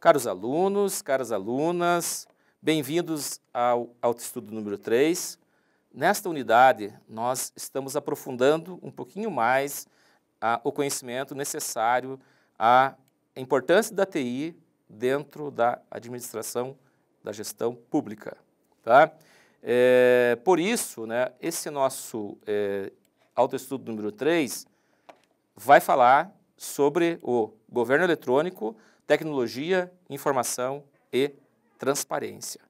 Caros alunos, caras alunas, bem-vindos ao Autoestudo número 3. Nesta unidade, nós estamos aprofundando um pouquinho mais ah, o conhecimento necessário à importância da TI dentro da administração da gestão pública. Tá? É, por isso, né, esse nosso é, autoestudo número 3 vai falar sobre o governo eletrônico, tecnologia, informação e transparência.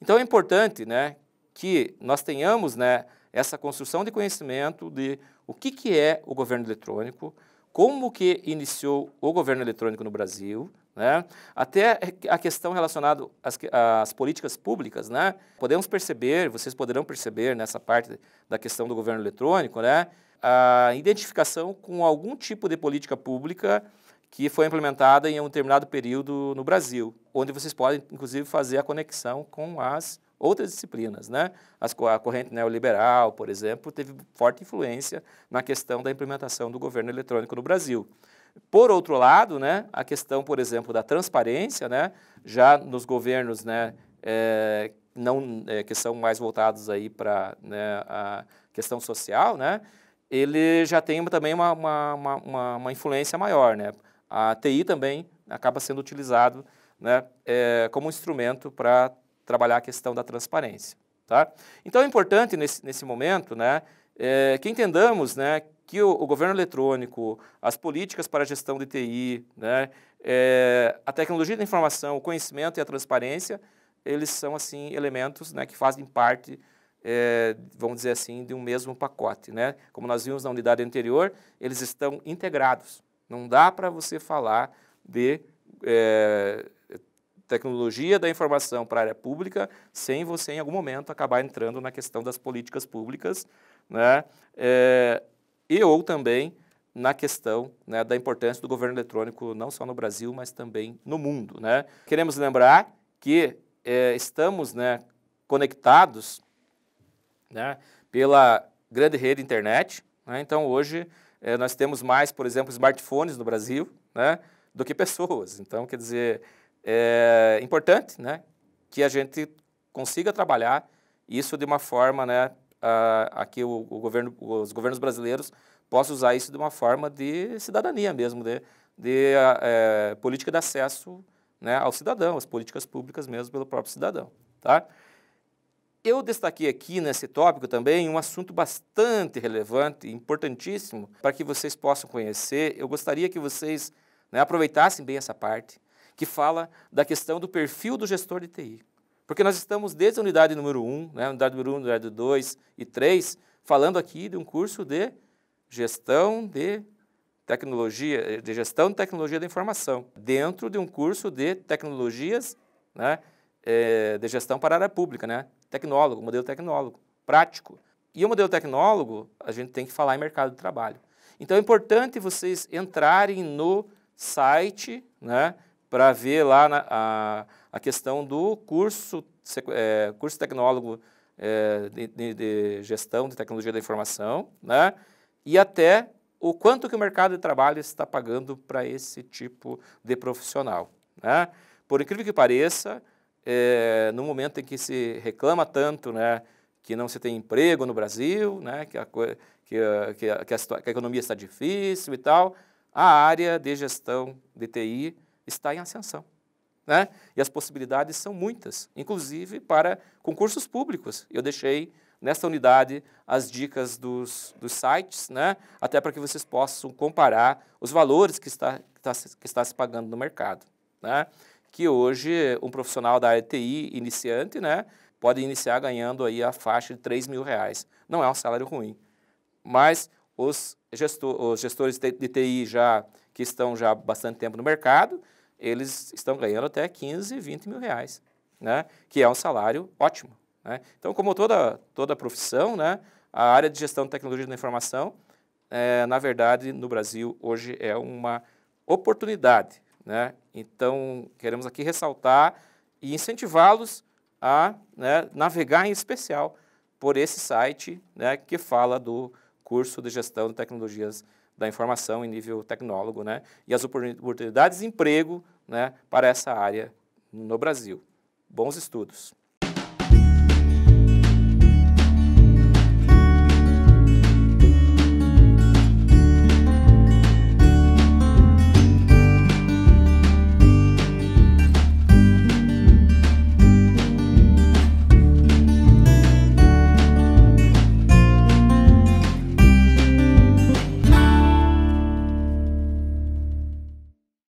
Então é importante né, que nós tenhamos né, essa construção de conhecimento de o que, que é o governo eletrônico, como que iniciou o governo eletrônico no Brasil, né? até a questão relacionada às, às, políticas públicas. Né? Podemos perceber, vocês poderão perceber nessa parte da questão do governo eletrônico, né? a identificação com algum tipo de política pública que foi implementada em um determinado período no Brasil, onde vocês podem, inclusive, fazer a conexão com as outras disciplinas. Né? As, a corrente neoliberal, por exemplo, teve forte influência na questão da implementação do governo eletrônico no Brasil. Por outro lado, né, a questão, por exemplo, da transparência, né, já nos governos né, é, não, é, que são mais voltados para né, a questão social, né, ele já tem também uma, uma, uma, uma influência maior. Né? a TI também acaba sendo utilizado né, é, como instrumento para trabalhar a questão da transparência. Tá? Então é importante nesse, nesse momento né, é, que entendamos né, que o, o, governo eletrônico, as políticas para a gestão de TI, né, é, a tecnologia da informação, o conhecimento e a transparência, eles são assim elementos né, que fazem parte é, vamos dizer assim, de um mesmo pacote. Né? Como nós vimos na unidade anterior, eles estão integrados. Não dá para você falar de é, tecnologia da informação para a área pública sem você, em algum momento, acabar entrando na questão das políticas públicas, né? É, e ou também na questão né, da importância do governo eletrônico, não só no Brasil, mas também no mundo. Né? Queremos lembrar que é, estamos né, conectados né, pela grande rede internet, né? então hoje é, nós temos mais, por exemplo, smartphones no Brasil, né, do que pessoas. Então, quer dizer, é importante, né, que a gente consiga trabalhar isso de uma forma, né, aqui que o, o governo, os governos brasileiros possam usar isso de uma forma de cidadania mesmo, de, de é, política de acesso né, ao cidadão, as políticas públicas mesmo pelo próprio cidadão, tá? Eu destaquei aqui nesse tópico também um assunto bastante relevante, importantíssimo, para que vocês possam conhecer. Eu gostaria que vocês né, aproveitassem bem essa parte, que fala da questão do perfil do gestor de TI. Porque nós estamos desde a unidade número 1, né, unidade número 1, unidade 2 e 3, falando aqui de um curso de gestão de tecnologia, de gestão de tecnologia da informação, dentro de um curso de tecnologias né, é, de gestão para a área pública, né, Tecnólogo, modelo tecnólogo, prático. E o modelo tecnólogo, a gente tem que falar em mercado de trabalho. Então é importante vocês entrarem no site, né, para ver lá na, a, a questão do curso, é, curso tecnólogo é, de, de, de, gestão de tecnologia da informação, né, e até o quanto que o mercado de trabalho está pagando para esse tipo de profissional. Né? Por incrível que pareça, é, no momento em que se reclama tanto, né, que não se tem emprego no Brasil, né, que, a, eh, que, a, que, a, que, a, que a economia está difícil e tal, a área de gestão de TI está em ascensão. Né? E as possibilidades são muitas, inclusive para concursos públicos. Eu deixei nesta unidade as dicas dos, dos sites, né? até para que vocês possam comparar os valores que está, que está, que está se pagando no mercado. Né? que hoje um profissional da área TI iniciante, né, pode iniciar ganhando aí a faixa de 3 mil reais. Não é um salário ruim, mas os, gestor, os gestores de TI já que estão já há bastante tempo no mercado, eles estão ganhando até 15, 20 mil reais, né, que é um salário ótimo. Né? Então, como toda, toda profissão, né, a área de gestão de tecnologia da informação, é, na verdade, no Brasil, hoje é uma oportunidade né? Então, queremos aqui ressaltar e incentivá-los a né, navegar em especial por esse site né, que fala do curso de gestão de tecnologias da informação em nível tecnólogo né, e as oportunidades de emprego né, para essa área no Brasil. Bons estudos!